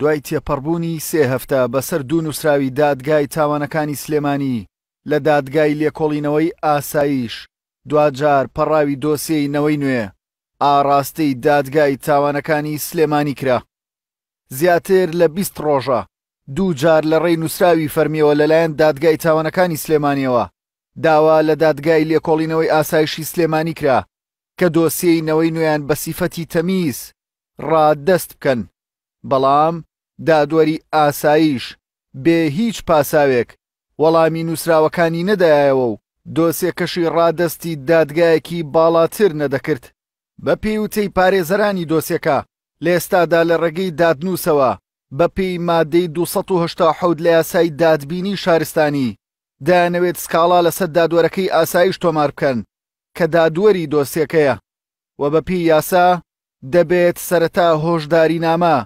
دوای تێپەڕبوونی سێ هەفتە بەسەر دوو نووسراوی دادگای تاوانەکانی سلێمانی لە دادگای لێکۆڵینەوەی ئاساییش دوجار پەڕاوی دۆسیینەوەی نوێ ئاراستەی دادگای تاوانەکانی سلێمانی کرا زیاتر لە بیست ڕۆژە دوو جار لە ڕێی نووسراوی فەرمیەوە لەلایەن دادگای تاوانەکانی سلێمانیەوە داوا لە دادگای لێکۆڵینەوەی ئاسایشی سلێمانی کرا کە دۆسیینەوەی نوێیان بە سیفەتی تەمیز ڕادەست بکەن بەڵام دادوەری ئاساییش بێ هیچ پاساوێک وەڵامی نووسراوەکانی نەدایەوە و دۆسێکەشی ڕادەستی دادگایەکی باڵاتر نەدەکرد بە پێوتەی پارێزەرانی دۆسێکە لێستادا لە ڕێگەی دادنووسەوە بە پێی مادەی 1970 لە یاسای دادبینی شارستانی دایانەوێت سکاڵا لەسەر دادوەرەکەی ئاسایش تۆمار بکەن کە دادوەری دۆسێکەیە و بە پێی یاسا دەبێت سەرەتا هۆشداری نامە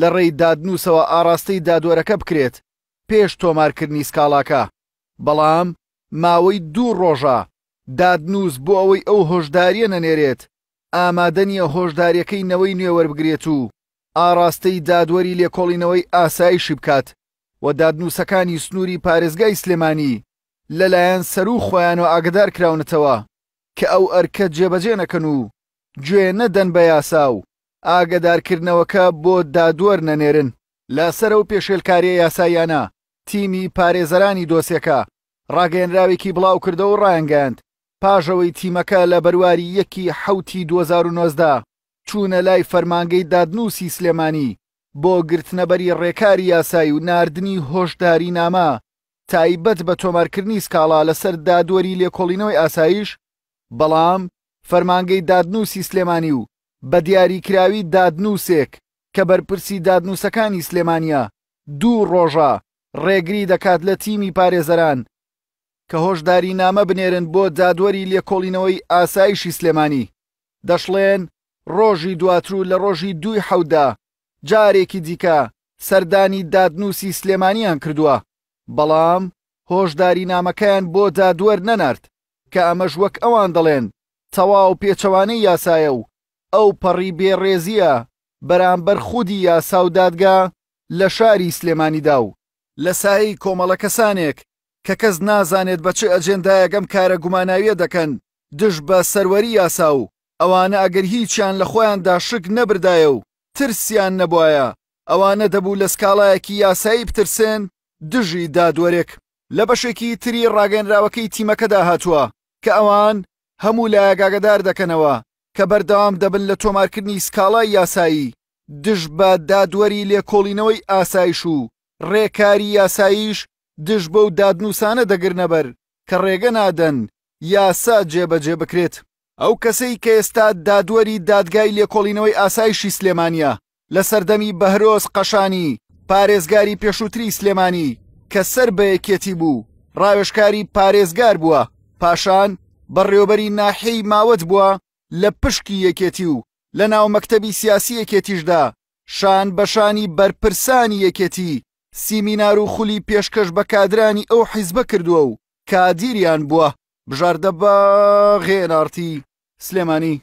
لە ڕێی دادنووسەوە ئاراستەی دادوەرەکە بکرێت پێش تۆمارکردنی سکاڵاکە بەڵام ماوەی دوو ڕۆژە دادنووس بۆ ئەوەی ئەو هۆشداریە نەنێرێت ئامادەنیە هۆشداریەکەی نەوەی نوێوەربگرێت و ئاراستەی دادوەری لێکۆڵینەوەی ئاسایشی بکات و دادنووسەکانی سنووری پارێزگای سلێمانی لەلایەن سەر و خۆیانەوە ئاگدار کراونەتەوە کە ئەو ئەرکە جێبەجێ نەکەن و گوێ نەدەن بە یاسا و ئاگدارکردنەوەکە بۆ دادوەر نەنێرن لەسەر و پێشێلکاری یاساییانە تیمی پارێزەرانی دۆسێکە ڕاگەێنراوێکی بڵاو کردەوە و ڕایەنگەاند پاژەوەی تیمەکە لە بەرواری یەکی حوتی 2009دا چوونە لای فەرمانگەی دادنووسی سلێمانی بۆ گرتنەبەری ڕێکاری یاسایی و نردنی هۆشداری نامە تایبەت بە تۆمارکردنی سکاڵا لەسەر دادوەری لێکۆڵینەوەی ئاسایش بەڵام فەرمانگەی دادنووسی سلێمانی و بە دیاریکراوی دادنووسێک کە بەرپرسی دادنووسەکانی سلێمانیا دوو ڕۆژە ڕێگری دەکات لە تیمی پارێزەران کە هۆشداری نامە بنێرن بۆ دادوەری لێکۆڵینەوەی ئاسایشی سلێمانی دەشڵێن ڕۆژی دواتر لە ڕۆژی دوی حەودا جارێکی دیکە سەردانی دادنووسی سلێمانیان کردووە بەڵام هۆشداری نامەکەیان بۆ دادوەر نەنارد کە ئەمەش وەک ئەوان دەڵێن تەواو پێچەوانەی یاسایە و ئەو پەڕی بێڕێزیە بەرامبەر خودی یا ساودادگا لە شاری سلێمانیدا و لە سایی کۆمەڵە کەسانێک کە کەس نازانێت بە چ ئەجێندایەکەم کارە گوماناویە دەکەن دش بە سەروەری یاسا و ئەوانە ئەگەر هیچیان لە خۆیاندا شک نەبردایە و ترسیان نەبواە ئەوانە دەبوو لە سکاڵایەکی یاسایی بترسێن دژی دادوەرێک لە بەشێکی تری ڕاگەنراوەکەی تیمەکەدا هاتووە کە ئەوان هەموو لایەگاگدار دەکەنەوە کە بەردەوام دەبن لە تۆمارکردنی سکاڵای یاسایی دژ بە دادوەری لێکۆڵینەوەی ئاسایش و ڕێکاری یاساییش دژ بە و دادنووسانە دەگرنەبەر کە ڕێگە نادەن یاسا جێبەجێ بکرێت ئەو کەسەی کە ئێستا دادوەری دادگای لێکۆڵینەوەی ئاسایشی سلێمانە لە سەردەمی بەهرۆز قەشانی پارێزگاری پێشووتری سلێمانی کە سەر بەیەکێتی بوو ڕاوێشکاری پارێزگار بووە پاشان بەڕێوبەری ناحەی ماوەت بووە لە پشکی یەکێتی و لە ناو مەکتەبی سیاسی یەکێتیشدا شان بەشانی بەرپرسانی یەکێتی سیمینار و خولی پێشکەش بە کادرانی ئەو حیزبە کردووە و کادیریان بووە بژاردە بە غێنارتی سلێمانی